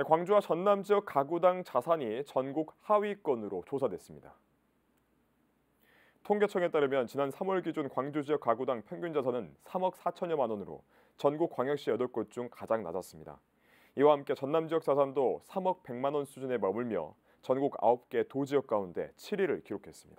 네, 광주와 전남 지역 가구당 자산이 전국 하위권으로 조사됐습니다. 통계청에 따르면 지난 3월 기준 광주 지역 가구당 평균 자산은 3억 4천여만 원으로 전국 광역시 8곳 중 가장 낮았습니다. 이와 함께 전남 지역 자산도 3억 100만 원 수준에 머물며 전국 9개 도지역 가운데 7위를 기록했습니다.